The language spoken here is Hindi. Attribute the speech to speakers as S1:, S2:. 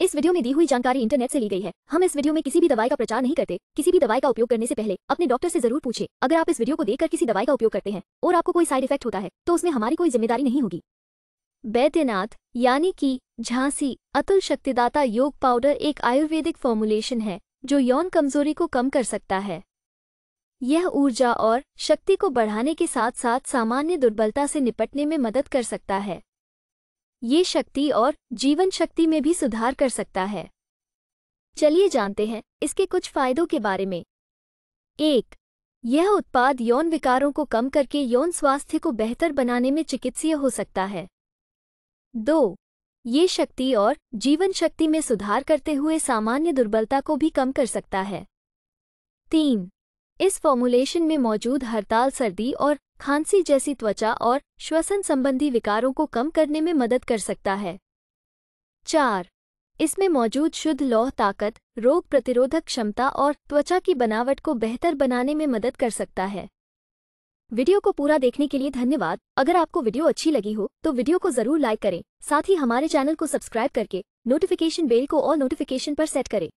S1: इस वीडियो में दी हुई जानकारी इंटरनेट से ली गई है हम इस वीडियो में किसी भी दवाई का प्रचार नहीं करते किसी भी दवाई का उपयोग करने से पहले अपने डॉक्टर से जरूर पूछे अगर आप इस वीडियो को देखकर किसी दवाई का उपयोग करते हैं और आपको कोई साइड इफेक्ट होता है तो उसमें हमारी कोई जिम्मेदारी नहीं होगी बैद्यनाथ यानी की झांसी अतुल शक्तिदाता योग पाउडर एक आयुर्वेदिक फॉर्मुलेशन है जो यौन कमजोरी को कम कर सकता है यह ऊर्जा और शक्ति को बढ़ाने के साथ साथ सामान्य दुर्बलता से निपटने में मदद कर सकता है ये शक्ति और जीवन शक्ति में भी सुधार कर सकता है चलिए जानते हैं इसके कुछ फायदों के बारे में एक यह उत्पाद यौन विकारों को कम करके यौन स्वास्थ्य को बेहतर बनाने में चिकित्सीय हो सकता है दो ये शक्ति और जीवन शक्ति में सुधार करते हुए सामान्य दुर्बलता को भी कम कर सकता है तीन इस फॉर्मुलेशन में मौजूद हड़ताल सर्दी और खांसी जैसी त्वचा और श्वसन संबंधी विकारों को कम करने में मदद कर सकता है चार इसमें मौजूद शुद्ध लौह ताकत रोग प्रतिरोधक क्षमता और त्वचा की बनावट को बेहतर बनाने में मदद कर सकता है वीडियो को पूरा देखने के लिए धन्यवाद अगर आपको वीडियो अच्छी लगी हो तो वीडियो को जरूर लाइक करें साथ ही हमारे चैनल को सब्सक्राइब करके नोटिफिकेशन बेल को ऑल नोटिफिकेशन पर सेट करें